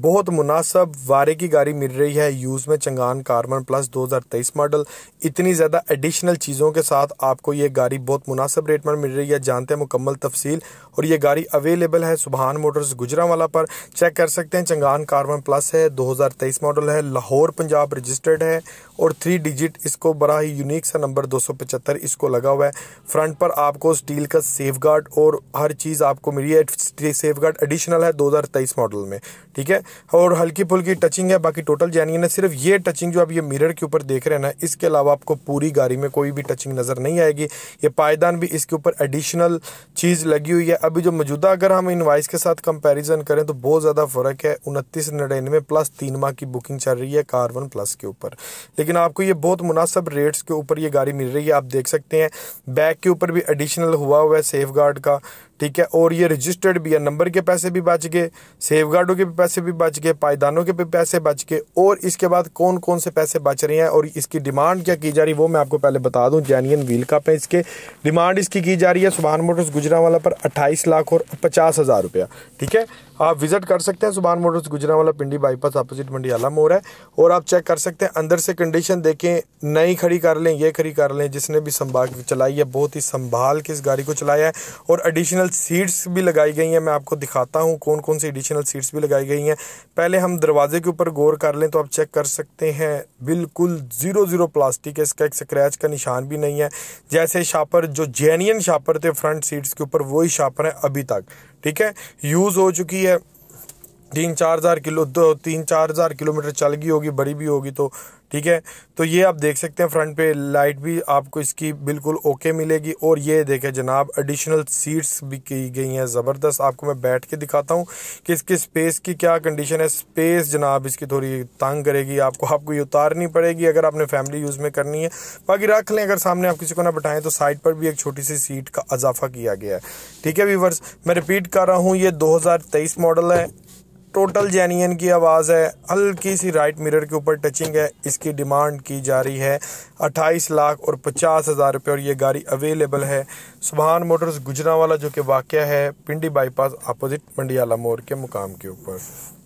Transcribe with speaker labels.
Speaker 1: बहुत मुनासब वारे की गाड़ी मिल रही है यूज़ में चंगान कार्बन प्लस 2023 मॉडल इतनी ज़्यादा एडिशनल चीज़ों के साथ आपको ये गाड़ी बहुत मुनासब रेट में मिल रही है जानते हैं मुकम्मल तफसील और ये गाड़ी अवेलेबल है सुबहान मोटर्स गुजरावाला पर चेक कर सकते हैं चंगान कार्बन प्लस है 2023 मॉडल है लाहौर पंजाब रजिस्टर्ड है और थ्री डिजिट इसको बड़ा ही यूनिक सा नंबर दो इसको लगा हुआ है फ्रंट पर आपको स्टील का सेफ और हर चीज़ आपको मिली है सेफ एडिशनल है दो मॉडल में ठीक है और हल्की फुल्की टचिंग है बाकी टोटल जानिए है सिर्फ ये टचिंग जो आप ये मिरर के ऊपर देख रहे हैं ना इसके अलावा आपको पूरी गाड़ी में कोई भी टचिंग नज़र नहीं आएगी ये पायदान भी इसके ऊपर एडिशनल चीज़ लगी हुई है अभी जो मौजूदा अगर हम इन के साथ कंपेरिजन करें तो बहुत ज़्यादा फ़र्क है उनतीस नड़ानवे प्लस तीन माह की बुकिंग चल रही है कार्बन प्लस के ऊपर लेकिन आपको ये बहुत मुनासब रेट्स के ऊपर ये गाड़ी मिल रही है आप देख सकते हैं बैक के ऊपर भी एडिशनल हुआ हुआ है सेफ गार्ड का ठीक है और ये रजिस्टर्ड भी है नंबर के पैसे भी बच गए सेफ गार्डों के भी पैसे भी बच गए पायदानों के भी पैसे बच गए और इसके बाद कौन कौन से पैसे बच रहे हैं और इसकी डिमांड क्या की जा रही है वो मैं आपको पहले बता दूं जैनियन व्हील कप है इसके डिमांड इसकी की जा रही है सुबहान मोटर्स गुजरावाला पर अट्ठाईस लाख और पचास हज़ार रुपया ठीक है आप विजिट कर सकते हैं सुबहान मोटर्स वाला पिंडी बाईपास अपोजिट मंडी आला मोर है और आप चेक कर सकते हैं अंदर से कंडीशन देखें नई खड़ी कर लें ये खड़ी कर लें जिसने भी संभाल चलाई है बहुत ही संभाल के इस गाड़ी को चलाया है और एडिशनल सीट्स भी लगाई गई हैं मैं आपको दिखाता हूँ कौन कौन सी एडिशनल सीट्स भी लगाई गई हैं पहले हम दरवाजे के ऊपर गौर कर लें तो आप चेक कर सकते हैं बिल्कुल ज़ीरो ज़ीरो प्लास्टिक है इसका एक स्क्रैच का निशान भी नहीं है जैसे शापर जो जेन्यन शापर थे फ्रंट सीट्स के ऊपर वही शापर है अभी तक ठीक है यूज़ हो चुकी है तीन चार हज़ार किलो दो तीन चार हज़ार किलोमीटर चल गई होगी बड़ी भी होगी तो ठीक है तो ये आप देख सकते हैं फ्रंट पे लाइट भी आपको इसकी बिल्कुल ओके मिलेगी और ये देखें जनाब एडिशनल सीट्स भी की गई हैं ज़बरदस्त आपको मैं बैठ के दिखाता हूँ कि इसकी स्पेस की क्या कंडीशन है स्पेस जनाब इसकी थोड़ी तंग करेगी आपको आपको ये उतारनी पड़ेगी अगर आपने फैमिली यूज़ में करनी है बाकी रख लें अगर सामने आप किसी को ना बैठाएं तो साइड पर भी एक छोटी सी सीट का इजाफा किया गया है ठीक है वीवर्स मैं रिपीट कर रहा हूँ ये दो मॉडल है टोटल जेनियन की आवाज़ है हल्की सी राइट मिरर के ऊपर टचिंग है इसकी डिमांड की जा रही है 28 लाख और पचास हज़ार रुपये और ये गाड़ी अवेलेबल है सुबहान मोटर्स गुजरावाला जो कि वाक़ है पिंडी बाईपास अपोजिट मंडियाला मोड़ के मुकाम के ऊपर